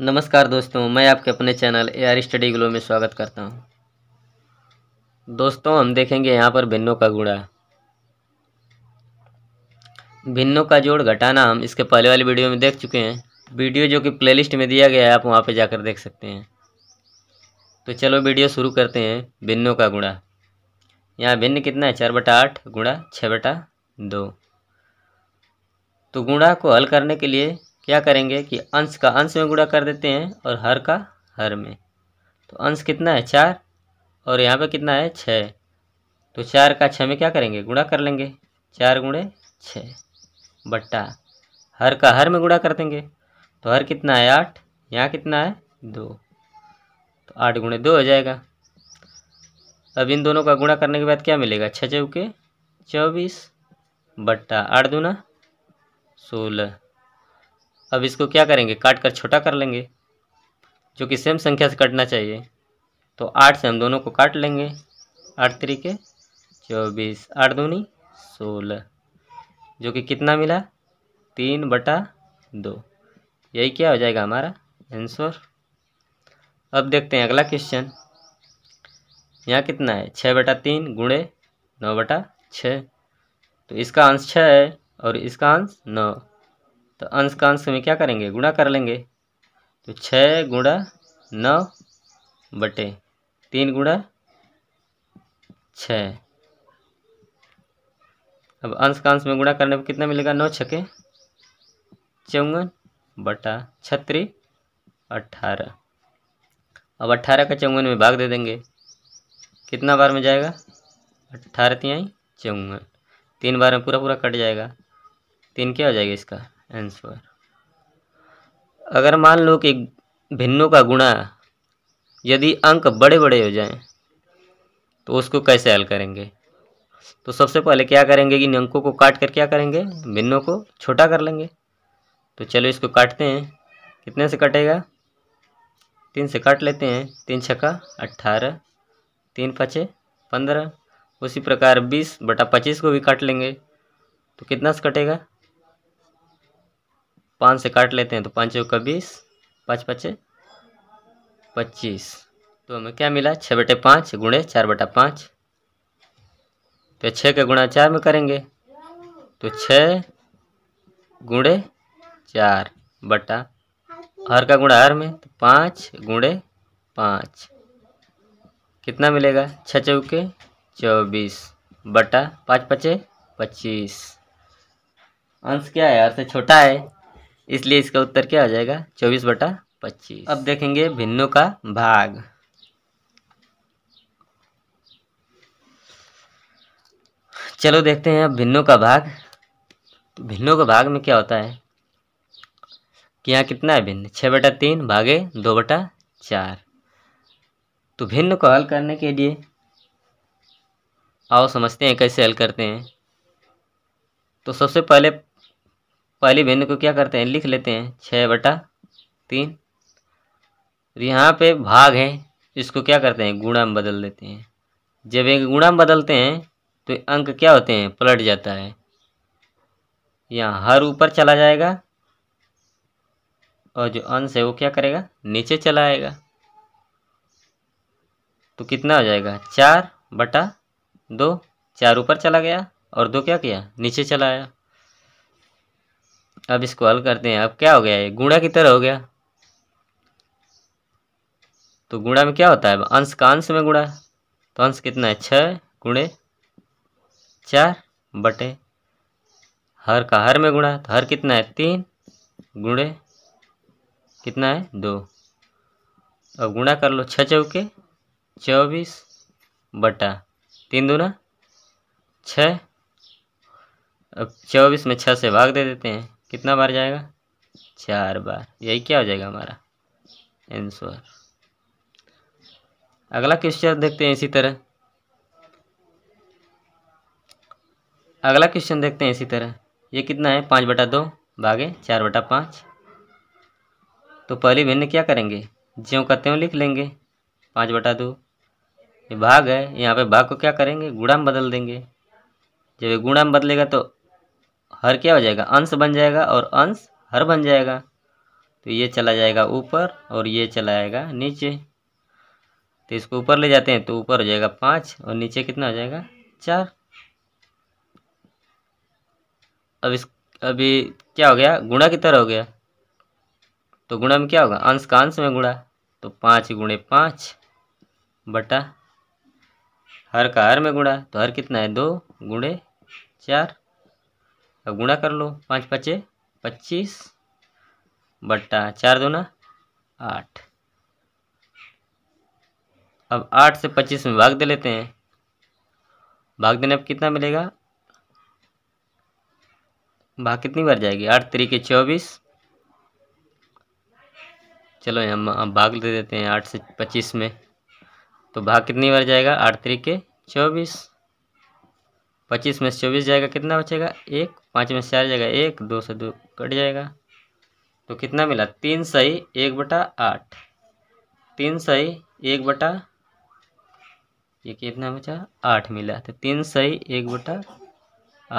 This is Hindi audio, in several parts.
नमस्कार दोस्तों मैं आपके अपने channel A R study glow में स्वागत करता हूं। दोस्तों हम देखेंगे यहाँ पर भिन्नों का गुणा भिन्नों का जोड़ घटाना हम इसके पहले वाली वीडियो में देख चुके हैं वीडियो जो कि प्लेलिस्ट में दिया गया है आप वहाँ पर जाकर देख सकते हैं तो चलो वीडियो शुरू करते हैं भिन्नों का गुणा यहाँ भिन्न कितना है चार बटा आठ गुणा छः बटा दो तो गुणा को हल करने के लिए क्या करेंगे कि अंश का अंश में गुड़ा कर देते हैं और हर का हर में तो अंश कितना है चार और यहाँ पे कितना है छः तो चार का छः में क्या करेंगे गुणा कर लेंगे चार गुणे छः बट्टा हर का हर में गुड़ा कर देंगे तो हर कितना है आठ यहाँ कितना है दो तो आठ गुणे दो हो जाएगा अब इन दोनों का गुणा करने के बाद क्या मिलेगा छः चौके चौबीस बट्टा आठ दूना सोलह अब इसको क्या करेंगे काट कर छोटा कर लेंगे जो कि सेम संख्या से कटना चाहिए तो आठ से हम दोनों को काट लेंगे आठ तरीके चौबीस आठ दूनी सोलह जो कि कितना मिला तीन बटा दो यही क्या हो जाएगा हमारा आंसर अब देखते हैं अगला क्वेश्चन यहाँ कितना है छः बटा तीन गुणे नौ बटा छः तो इसका आंस छः है और इसका आंस नौ तो अंश का अंश में क्या करेंगे गुणा कर लेंगे तो छः गुणा नौ बटे तीन गुणा छः अब अंश का अंश में गुणा करने पर कितना मिलेगा नौ छके चौवन बटा छत्री अट्ठारह अब अट्ठारह का चौवन में भाग दे देंगे कितना बार में जाएगा अट्ठारह तिहाई चौवन तीन बार में पूरा पूरा कट जाएगा तीन क्या हो जाएगा इसका आंसर अगर मान लो कि भिन्नों का गुणा यदि अंक बड़े बड़े हो जाएं तो उसको कैसे हल करेंगे तो सबसे पहले क्या करेंगे कि इन अंकों को काट कर क्या करेंगे भिन्नों को छोटा कर लेंगे तो चलो इसको काटते हैं कितने से कटेगा तीन से काट लेते हैं तीन छक्का अट्ठारह तीन पचे पंद्रह उसी प्रकार बीस बटा पच्चीस को भी काट लेंगे तो कितना से कटेगा पाँच से काट लेते हैं तो पाँच चौका बीस पाँच पचे पच्चीस तो हमें क्या मिला छः बटे पाँच गुणे चार बटा पाँच तो छः का गुणा चार में करेंगे तो छः गुणे चार बटा हर का गुणा हर में तो पाँच गुणे पाँच कितना मिलेगा छः चौके चौबीस बटा पाँच पचे पच्चीस अंश क्या है हर से छोटा है इसलिए इसका उत्तर क्या हो जाएगा चौबीस बटा पच्चीस अब देखेंगे भिन्नों का भाग चलो देखते हैं अब भिन्नों का भाग भिन्नों का भाग में क्या होता है कि यहाँ कितना है भिन्न छः बटा तीन भागे दो बटा चार तो भिन्न को हल करने के लिए आओ समझते हैं कैसे हल करते हैं तो सबसे पहले पहली भिन्न को क्या करते हैं लिख लेते हैं छः बटा तीन तो यहाँ पे भाग है इसको क्या करते हैं गुणा में बदल देते हैं जब एक गुणा में बदलते हैं तो अंक क्या होते हैं पलट जाता है यहाँ हर ऊपर चला जाएगा और जो अंश है वो क्या करेगा नीचे चला आएगा तो कितना हो जाएगा चार बटा दो चार ऊपर चला गया और दो क्या किया नीचे चला आया अब इसको हल करते हैं अब क्या हो गया ये गुणा की तरह हो गया तो गुणा में क्या होता है अंश का अंश में गुणा तो अंश कितना है छः गुणे चार बटे हर का हर में गुणा तो हर कितना है तीन गुणे कितना है दो अब गुणा कर लो छः चौके चौबीस बटा तीन दूना छः अब चौबीस में छः से भाग दे देते हैं कितना बार जाएगा चार बार यही क्या हो जाएगा हमारा आंसर अगला क्वेश्चन देखते हैं इसी तरह अगला क्वेश्चन देखते हैं इसी तरह ये कितना है पाँच बटा दो भागे चार बटा पाँच तो पहली भिन्न क्या करेंगे ज्यों का त्यों लिख लेंगे पाँच बटा दो ये भाग है यहाँ पे भाग को क्या करेंगे गुणा में बदल देंगे जब ये गुणा में बदलेगा तो हर क्या हो जाएगा अंश बन जाएगा और अंश हर बन जाएगा तो ये चला जाएगा ऊपर और ये चला जाएगा नीचे तो इसको ऊपर ले जाते हैं तो ऊपर हो जाएगा पाँच और नीचे कितना हो जाएगा चार अब इस अभी क्या हो गया गुणा की तरह हो गया तो गुणा में क्या होगा अंश का अंश में गुणा तो पाँच गुणे पाँच बटा हर का हर में गुणा तो हर कितना है दो गुणे चार अब गुणा कर लो पाँच पचे पच्चीस बट्टा चार दोना आठ अब आठ से पच्चीस में भाग दे लेते हैं भाग देने पर कितना मिलेगा भाग कितनी बार जाएगी आठ तरीके चौबीस चलो हम भाग दे देते हैं आठ से पच्चीस में तो भाग कितनी बार जाएगा आठ तरीके चौबीस पच्चीस में से चौबीस जाएगा कितना बचेगा एक पाँच में से चार जाएगा एक दो से दो कट जाएगा तो कितना मिला तीन सही एक बटा आठ तीन सही एक बटा ये कितना बचा आठ मिला तो तीन सही एक बटा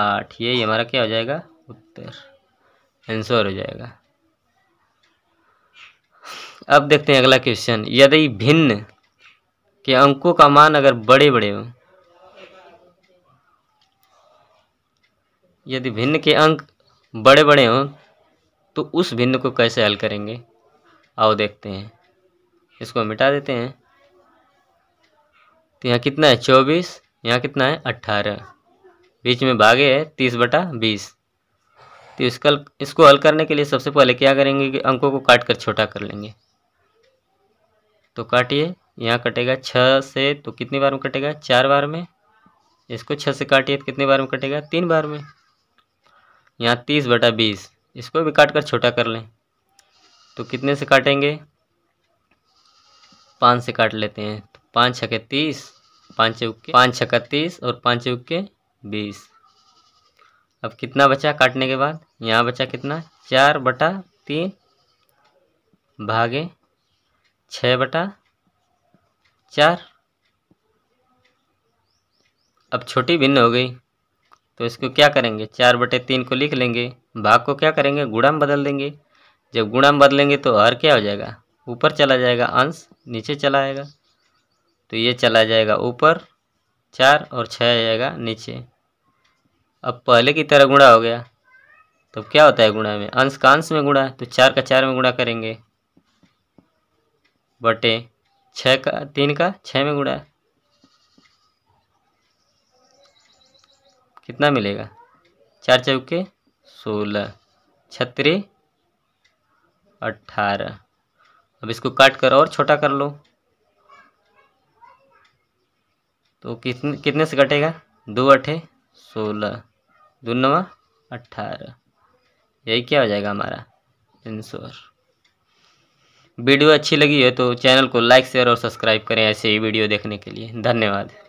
आठ यही हमारा क्या हो जाएगा उत्तर आंसर हो जाएगा अब देखते हैं अगला क्वेश्चन यदि भिन्न के अंकों का मान अगर बड़े बड़े हों यदि भिन्न के अंक बड़े बड़े हों तो उस भिन्न को कैसे हल करेंगे आओ देखते हैं इसको मिटा देते हैं तो यहाँ कितना है चौबीस यहाँ कितना है अट्ठारह बीच में भागे है तीस बटा बीस तो इसका इसको हल करने के लिए सबसे पहले क्या करेंगे कि अंकों को काट कर छोटा कर लेंगे तो काटिए यहाँ कटेगा छः से तो कितनी बार में कटेगा चार बार में इसको छः से काटिए तो कितनी बार में कटेगा तीन बार में यहाँ तीस बटा बीस इसको भी काट कर छोटा कर लें तो कितने से काटेंगे पाँच से काट लेते हैं तो पाँच छके तीस पाँच चौके पाँच छका तीस और पाँच चौके बीस अब कितना बचा काटने के बाद यहाँ बचा कितना चार बटा तीन भागे छ बटा चार अब छोटी भिन्न हो गई तो इसको क्या करेंगे चार बटे तीन को लिख लेंगे भाग को क्या करेंगे गुणा में बदल देंगे जब गुणा में बदलेंगे तो हर क्या हो जाएगा ऊपर चला जाएगा अंश नीचे चला आएगा तो ये चला जाएगा ऊपर चार और छः आ जाएगा नीचे अब पहले की तरह गुणा हो गया तो क्या होता है गुणा में अंश का अंश में गुणा तो चार का चार में गुणा करेंगे बटे छः का तीन का छः में गुणा कितना मिलेगा चार चौके सोलह छतरे अट्ठारह अब इसको काट कर और छोटा कर लो तो कितने कितने से कटेगा दो अठे सोलह दो नवा अट्ठारह यही क्या हो जाएगा हमारा आंसर वीडियो अच्छी लगी है तो चैनल को लाइक शेयर और सब्सक्राइब करें ऐसे ही वीडियो देखने के लिए धन्यवाद